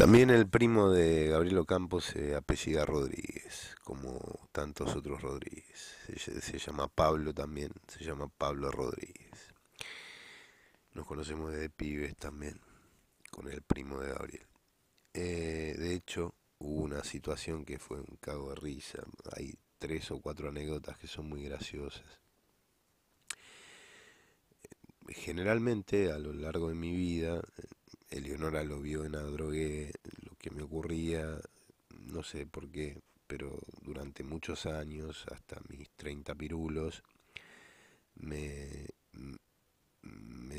También el primo de Gabriel Ocampo se eh, apellida Rodríguez, como tantos otros Rodríguez. Se, llama Pablo también, se llama Pablo Rodríguez. Nos conocemos desde pibes también, con el primo de Gabriel. Eh, de hecho, hubo una situación que fue un cago de risa. Hay tres o cuatro anécdotas que son muy graciosas. Eh, generalmente, a lo largo de mi vida, Eleonora lo vio en Adrogué, lo que me ocurría, no sé por qué, pero durante muchos años, hasta mis 30 pirulos, me,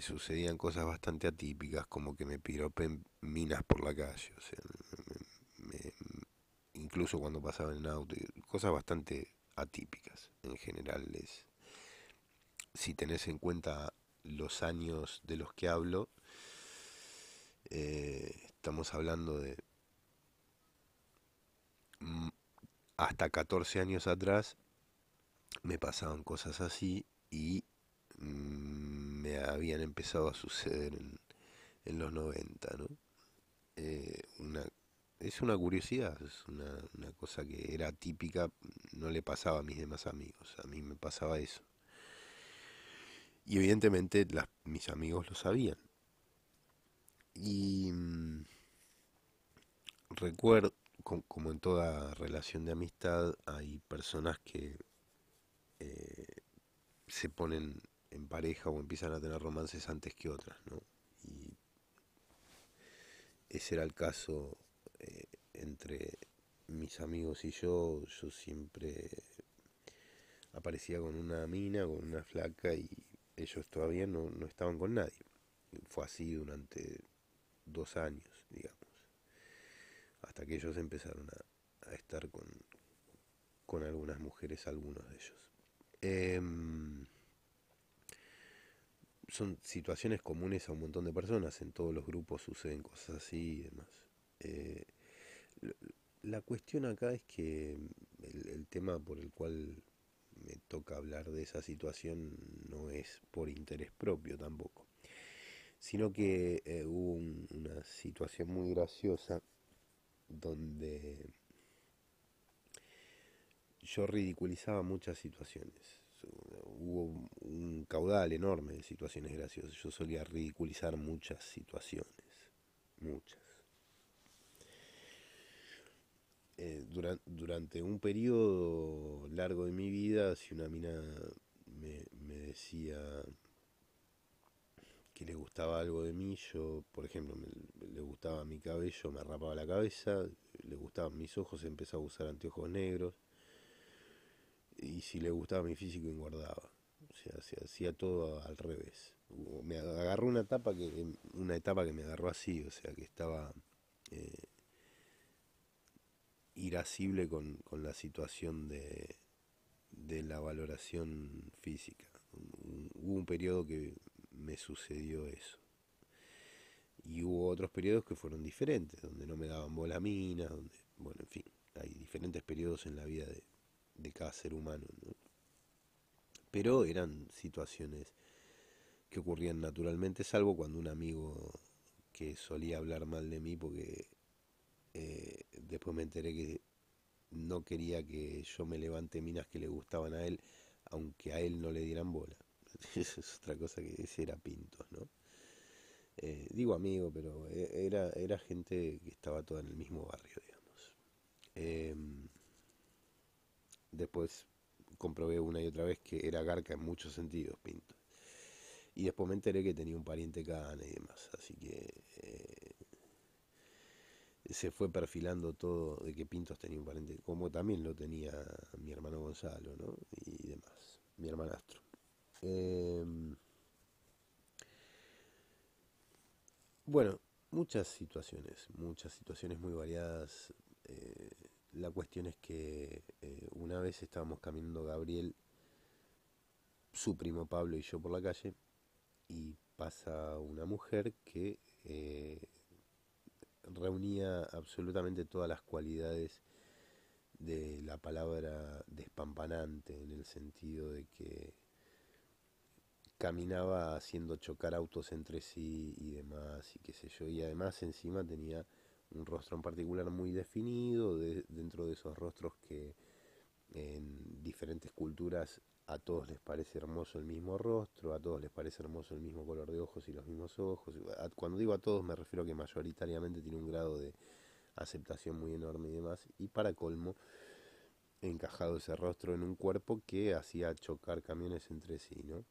sucedían cosas bastante atípicas, como que me piropen minas por la calle, sea, incluso cuando pasaba en auto, cosas bastante atípicas en general. Es, si tenés en cuenta los años de los que hablo, eh, estamos hablando de hasta 14 años atrás me pasaban cosas así y mm, me habían empezado a suceder en, en los 90, ¿no? Eh, es una curiosidad, es una, una, cosa que era típica, no le pasaba a mis demás amigos, a mí me pasaba eso. Y evidentemente las, mis amigos lo sabían. Y mm, recuerdo, como en toda relación de amistad, hay personas que eh, se ponen en pareja o empiezan a tener romances antes que otras, ¿no? Y ese era el caso eh, entre mis amigos y yo. Yo siempre aparecía con una mina, con una flaca y ellos todavía no, no estaban con nadie. Fue así durante dos años, digamos, hasta que ellos empezaron a, estar con, con algunas mujeres, algunos de ellos. Em, son situaciones comunes a un montón de personas, en todos los grupos suceden cosas así y demás. Eh, la cuestión acá es que el, tema por el cual me toca hablar de esa situación no es por interés propio tampoco sino que eh, hubo una situación muy graciosa donde yo ridiculizaba muchas situaciones. Hubo un caudal enorme de situaciones graciosas. Yo solía ridiculizar muchas situaciones. Muchas. Eh, durante, un periodo largo de mi vida, si una mina me decía, si le gustaba algo de mí, yo, por ejemplo, le gustaba mi cabello, me rapaba la cabeza, le gustaban mis ojos, empezaba a usar anteojos negros, y si le gustaba mi físico, engordaba. O sea, se hacía todo al revés. Me agarró una etapa que em, una etapa que me agarró así, o sea, que estaba eh, irascible con, con, la situación de, de la valoración física. Hubo un periodo que me sucedió eso. Y hubo otros periodos que fueron diferentes, donde no me daban bola minas, donde, bueno, en fin, hay diferentes periodos en la vida de, cada ser humano. Pero eran situaciones que ocurrían naturalmente, salvo cuando un amigo que solía hablar mal de mí, porque eh, después me enteré que no quería que yo me levante minas que le gustaban a él, aunque a él no le dieran bola. es otra cosa que ese era Pintos, ¿no? Eh, digo amigo, pero e-, era, era gente que estaba toda en el mismo barrio, digamos. Em, después comprobé una y otra vez que era garca en muchos sentidos, Pintos. Y después me enteré que tenía un pariente cana y demás, así que eh, se fue perfilando todo de que Pintos tenía un pariente, como también lo tenía mi hermano Gonzalo, ¿no? Y demás, mi hermanastro. Em, bueno, muchas situaciones, muchas situaciones muy variadas. Eh, la cuestión es que eh, una vez estábamos caminando Gabriel, su primo Pablo y yo por la calle y pasa una mujer que eh, reunía absolutamente todas las cualidades de la palabra despampanante en el sentido de que caminaba haciendo chocar autos entre sí y demás, y qué sé yo. Y además encima tenía un rostro en particular muy definido, dentro de esos rostros que en diferentes culturas a todos les parece hermoso el mismo rostro, a todos les parece hermoso el mismo color de ojos y los mismos ojos. Cuando digo a todos me refiero que mayoritariamente tiene un grado de aceptación muy enorme y demás. Y para colmo, encajado ese rostro en un cuerpo que hacía chocar camiones entre sí, ¿no?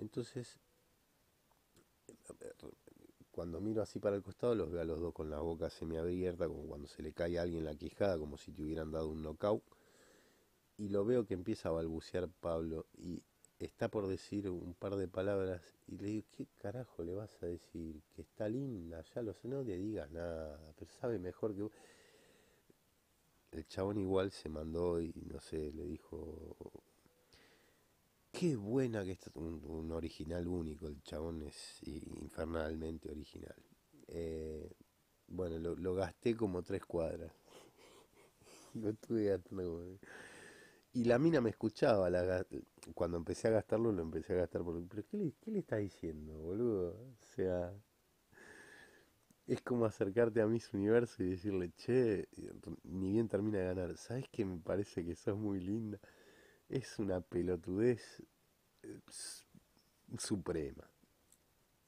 Entonces, cuando miro así para el costado, los veo a los dos con la boca semiabierta, como cuando se le cae a alguien la quijada, como si te hubieran dado un nocaut. Y lo veo que empieza a balbucear Pablo y está por decir un par de palabras y le digo, ¿qué carajo le vas a decir? Que está linda, ya lo sé, no le digas nada, pero sabe mejor que vos. El chabón igual se mandó y no sé, le dijo, qué buena que está un, original único, el chabón es infernalmente original. Eh, bueno, lo, lo, gasté como tres cuadras. lo estuve gastando Y la mina me escuchaba, cuando empecé a gastarlo, lo empecé a gastar por... Pero ¿qué le, qué le está diciendo, boludo? O sea... Es como acercarte a mis universo y decirle, che, ni bien termina de ganar, ¿sabes que me parece que sos muy linda? es una pelotudez eh, suprema.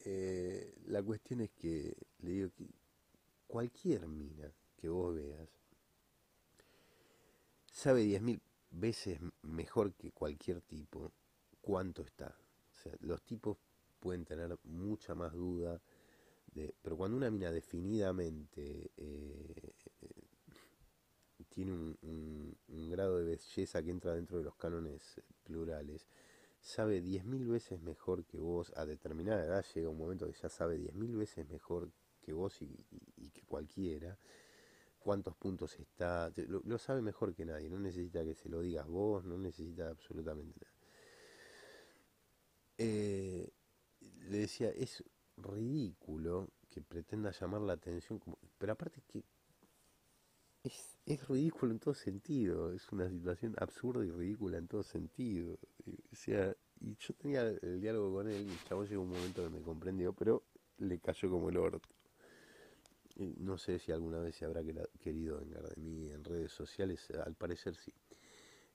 Eh, la cuestión es que, le digo que cualquier mina que vos veas sabe 10.000 veces mejor que cualquier tipo cuánto está. O sea, los tipos pueden tener mucha más duda, de, pero cuando una mina definidamente eh, tiene un de belleza que entra dentro de los cánones eh, plurales, sabe diez mil veces mejor que vos, a determinada edad llega un momento que ya sabe diez mil veces mejor que vos y, que cualquiera, cuántos puntos está, lo, sabe mejor que nadie, no necesita que se lo digas vos, no necesita absolutamente nada. Eh, le decía, es ridículo que pretenda llamar la atención, pero aparte que es, ridículo en todo sentido, es una situación absurda y ridícula en todo sentido. Eh, o sea, y yo tenía el diálogo con él y llegó un momento que me comprendió, pero le cayó como el orto. no sé si alguna vez se habrá querido vengar de mí en redes sociales, al parecer sí.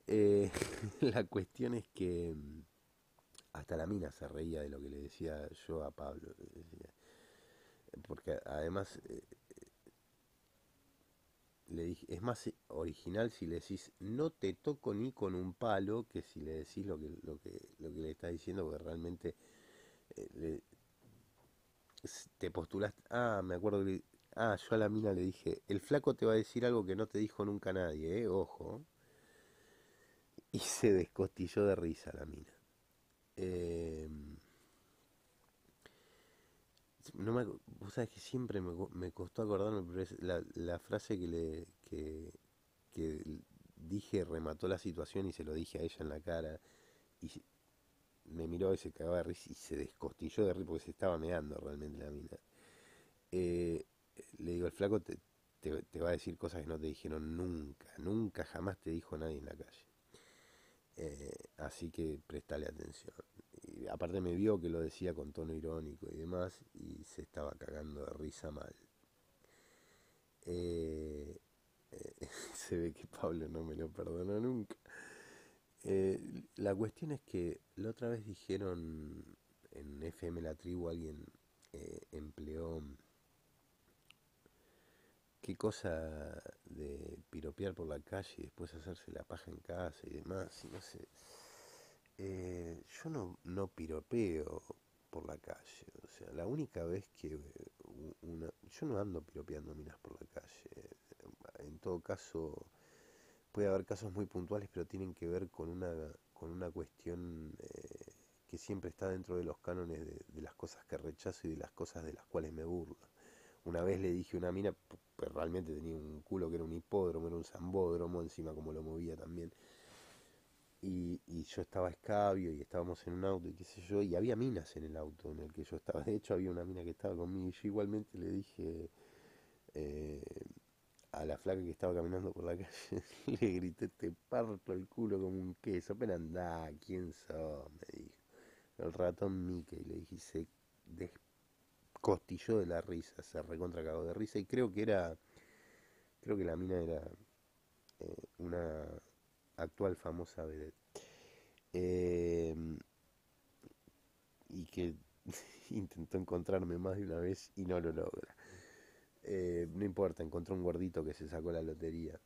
Eh, la cuestión es que mm, hasta la mina se reía de lo que le decía yo a Pablo. Porque además eh, dije, es más eh, original si le decís no te toco ni con un palo que si le decís lo que, lo que, lo que le estás diciendo, porque realmente eh, te postulaste, ah, me acuerdo que, ah, yo a la mina le dije, el flaco te va a decir algo que no te dijo nunca nadie, eh, ojo. Y se descostilló de risa la mina. Em, no me, vos sabés que siempre me, costó acordarme, pero la, frase que le que, que dije remató la situación y se lo dije a ella en la cara. Y me miró y se cagaba de risa y se descostilló de risa porque se estaba meando realmente la mina. Eh, le digo, el flaco te, te va a decir cosas que no te dijeron nunca, nunca jamás te dijo nadie en la calle. Eh, así que prestale atención. Y aparte me vio que lo decía con tono irónico y demás, y se estaba cagando de risa mal. Eh, eh, se ve que Pablo no me lo perdona nunca. la cuestión es que la otra vez dijeron en FM La Tribu, alguien empleó qué cosa de piropear por la calle y después hacerse la paja en casa y demás, no sé. Eh, yo no, no piropeo por la calle, o sea, la única vez que yo no ando piropeando minas por la calle, en todo caso puede haber casos muy puntuales, pero tienen que ver con una, con una cuestión eh, que siempre está dentro de los cánones de, las cosas que rechazo y de las cosas de las cuales me burlo. Una vez le dije a una mina, pues realmente tenía un culo que era un hipódromo, era un zambódromo, encima como lo movía también. Y, y, yo estaba escabio y estábamos en un auto y qué sé yo, y había minas en el auto en el que yo estaba. De hecho, había una mina que estaba conmigo y yo igualmente le dije eh, a la flaca que estaba caminando por la calle, le grité, te parto el culo como un queso, pero anda, ¿quién sos? Me dijo. El ratón y le dije, yo de la risa, se recontra cagó de risa y creo que era, creo que la mina era eh, una actual famosa vedette. Em, y que intentó encontrarme más de una vez y no lo logra. Eh, no importa, encontró un gordito que se sacó la lotería.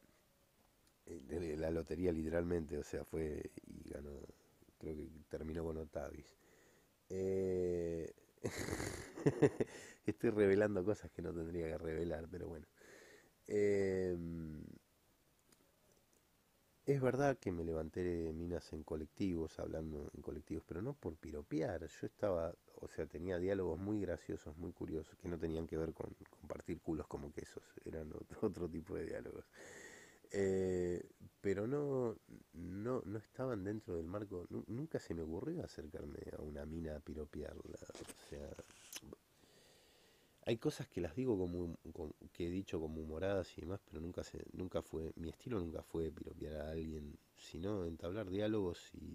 Eh, la lotería literalmente, o sea, fue y ganó, creo que terminó con Otavis. Eh... Estoy revelando cosas que no tendría que revelar, pero bueno. Em, es verdad que me levanté de minas en colectivos, hablando en colectivos, pero no por piropear. Yo estaba, o sea, tenía diálogos muy graciosos, muy curiosos, que no tenían que ver con compartir culos como quesos, eran otro, tipo de diálogos. Eh, pero no, no, no estaban dentro del marco, nunca se me ocurrió acercarme a una mina a piropearla. O sea, hay cosas que las digo como, que he dicho como humoradas y demás, pero nunca se, nunca fue, mi estilo nunca fue piropear a alguien, sino entablar diálogos y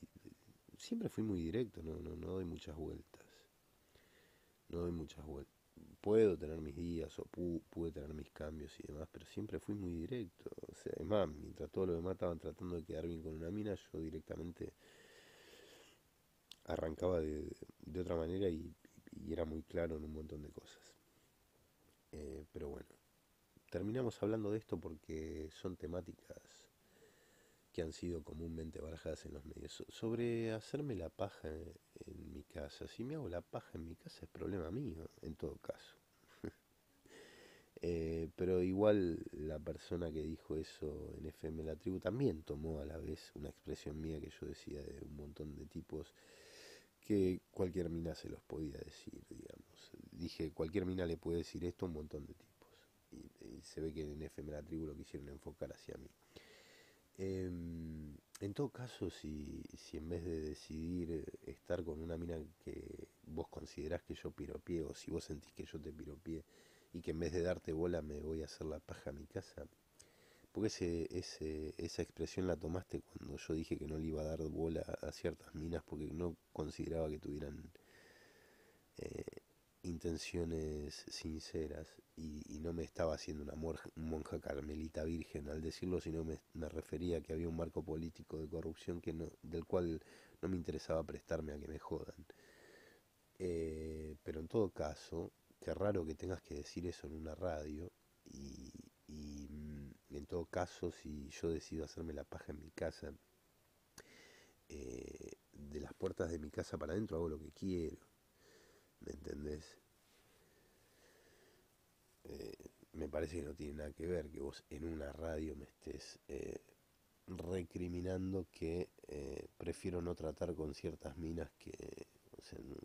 siempre fui muy directo, no, no, no doy muchas vueltas. No doy muchas vueltas. Puedo tener mis días o pude tener mis cambios y demás, pero siempre fui muy directo. O es mientras todos los demás estaban tratando de quedar bien con una mina, yo directamente arrancaba de, otra manera y era muy claro en un montón de cosas. Eh, pero bueno, terminamos hablando de esto porque son temáticas que han sido comúnmente barajadas en los medios. Sobre hacerme la paja en, mi casa. Si me hago la paja en mi casa es problema mío, en todo caso. Eh, pero igual la persona que dijo eso en FM La Tribu también tomó a la vez una expresión mía que yo decía de un montón de tipos que cualquier mina se los podía decir, digamos. Dije, cualquier mina le puede decir esto a un montón de tipos. Y, se ve que en efemera Tribu lo quisieron enfocar hacia mí. Em, en todo caso, si, si en vez de decidir eh, estar con una mina que vos considerás que yo piropié o si vos sentís que yo te piropié y que en vez de darte bola me voy a hacer la paja a mi casa, porque ese, esa expresión la tomaste cuando yo dije que no le iba a dar bola a ciertas minas porque no consideraba que tuvieran eh, intenciones sinceras y, no me estaba haciendo una monja carmelita virgen al decirlo, sino me, refería a que había un marco político de corrupción que no, del cual no me interesaba prestarme a que me jodan. Eh, pero en todo caso, qué raro que tengas que decir eso en una radio y en todo caso, si yo decido hacerme la paja en mi casa, eh, de las puertas de mi casa para adentro hago lo que quiero. ¿Me entendés? Eh, me parece que no tiene nada que ver que vos en una radio me estés eh, recriminando que prefiero no tratar con ciertas minas que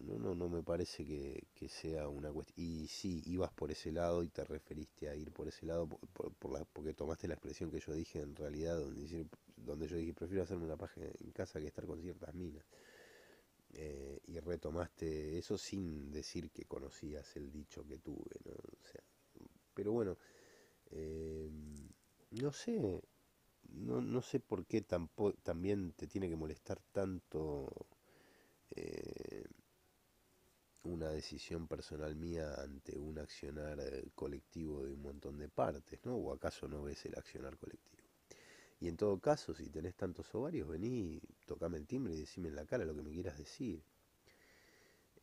no, no, no me parece que, sea una cuestión. Y sí, ibas por ese lado y te referiste a ir por ese lado por, porque tomaste la expresión que yo dije en realidad, donde, donde yo dije, prefiero hacerme una paja en casa que estar con ciertas minas. Eh, y retomaste eso sin decir que conocías el dicho que tuve, ¿no? O sea, pero bueno, em, no sé, no, sé por qué también te tiene que molestar tanto eh, una decisión personal mía ante un accionar eh, colectivo de un montón de partes, ¿no? ¿O acaso no ves el accionar colectivo? Y en todo caso, si tenés tantos ovarios, vení, tocame el timbre y decime en la cara lo que me quieras decir.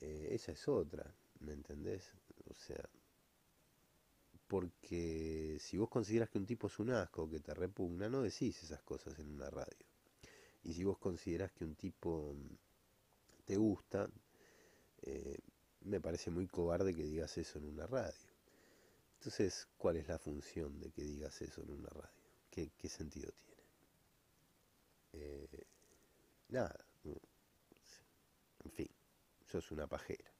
Eh, esa es otra, ¿me entendés? O sea, porque si vos considerás que un tipo es un asco, que te repugna, no decís esas cosas en una radio. Y si vos considerás que un tipo mm, te gusta, eh, me parece muy cobarde que digas eso en una radio. Entonces, ¿cuál es la función de que digas eso en una radio? ¿Qué, sentido tiene? Eh, nada. Mm, en fin, sos una pajera.